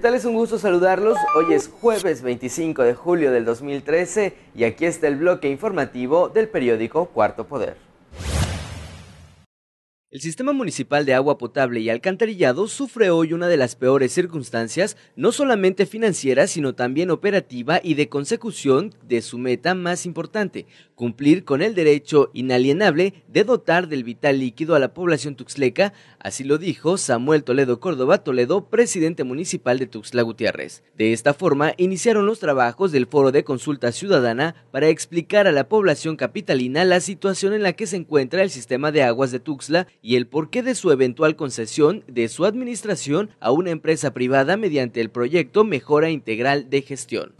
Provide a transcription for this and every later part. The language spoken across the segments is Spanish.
tal? es un gusto saludarlos. Hoy es jueves 25 de julio del 2013 y aquí está el bloque informativo del periódico Cuarto Poder. El sistema municipal de agua potable y alcantarillado sufre hoy una de las peores circunstancias, no solamente financiera, sino también operativa y de consecución de su meta más importante, cumplir con el derecho inalienable de dotar del vital líquido a la población tuxleca, así lo dijo Samuel Toledo Córdoba Toledo, presidente municipal de Tuxtla Gutiérrez. De esta forma, iniciaron los trabajos del foro de consulta ciudadana para explicar a la población capitalina la situación en la que se encuentra el sistema de aguas de Tuxtla y el porqué de su eventual concesión de su administración a una empresa privada mediante el proyecto Mejora Integral de Gestión.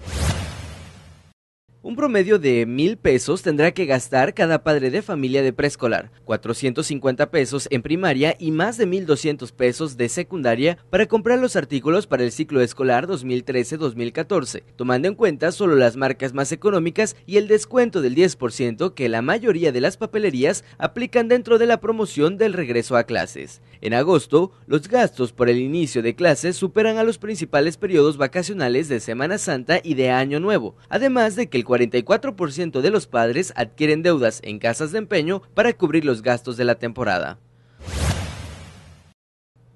Un promedio de mil pesos tendrá que gastar cada padre de familia de preescolar, 450 pesos en primaria y más de 1.200 pesos de secundaria para comprar los artículos para el ciclo escolar 2013-2014, tomando en cuenta solo las marcas más económicas y el descuento del 10% que la mayoría de las papelerías aplican dentro de la promoción del regreso a clases. En agosto, los gastos por el inicio de clases superan a los principales periodos vacacionales de Semana Santa y de Año Nuevo, además de que el 44% de los padres adquieren deudas en casas de empeño para cubrir los gastos de la temporada.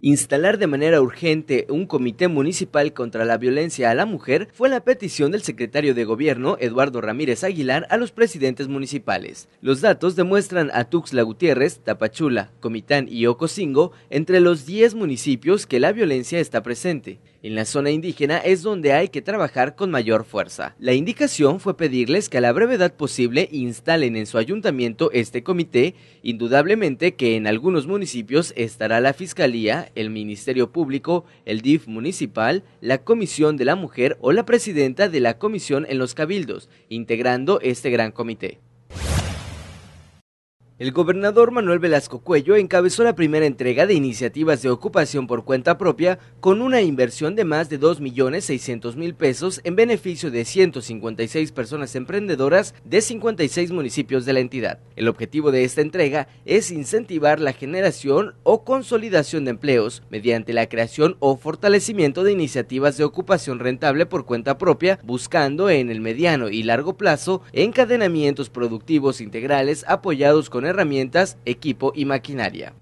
Instalar de manera urgente un comité municipal contra la violencia a la mujer fue la petición del secretario de gobierno Eduardo Ramírez Aguilar a los presidentes municipales. Los datos demuestran a Tuxtla Gutiérrez, Tapachula, Comitán y Ocosingo entre los 10 municipios que la violencia está presente. En la zona indígena es donde hay que trabajar con mayor fuerza. La indicación fue pedirles que a la brevedad posible instalen en su ayuntamiento este comité, indudablemente que en algunos municipios estará la Fiscalía, el Ministerio Público, el DIF municipal, la Comisión de la Mujer o la Presidenta de la Comisión en los Cabildos, integrando este gran comité. El gobernador Manuel Velasco Cuello encabezó la primera entrega de iniciativas de ocupación por cuenta propia con una inversión de más de 2.600.000 pesos en beneficio de 156 personas emprendedoras de 56 municipios de la entidad. El objetivo de esta entrega es incentivar la generación o consolidación de empleos mediante la creación o fortalecimiento de iniciativas de ocupación rentable por cuenta propia, buscando en el mediano y largo plazo encadenamientos productivos integrales apoyados con el herramientas, equipo y maquinaria.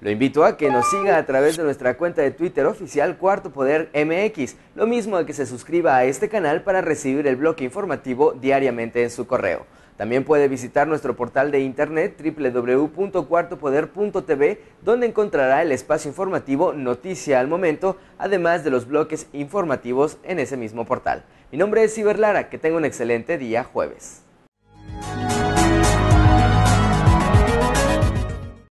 Lo invito a que nos siga a través de nuestra cuenta de Twitter oficial Cuarto Poder MX, lo mismo a que se suscriba a este canal para recibir el bloque informativo diariamente en su correo. También puede visitar nuestro portal de internet www.cuartopoder.tv, donde encontrará el espacio informativo Noticia al Momento, además de los bloques informativos en ese mismo portal. Mi nombre es Ciberlara, que tenga un excelente día jueves.